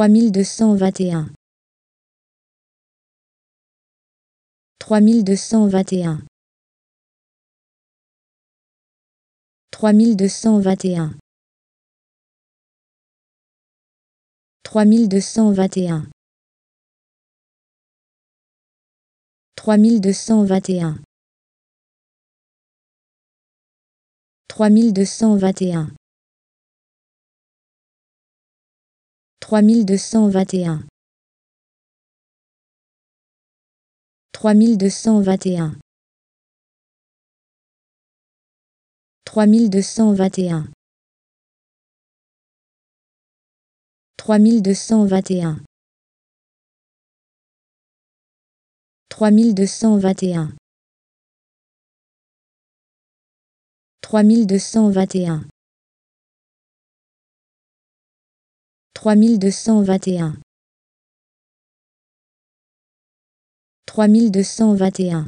3221 3221 3221 3221 3221 3221 3221 3221 3221 3221 3221 3221 Trois mille deux cent vingt et un. Trois mille deux cent vingt et un.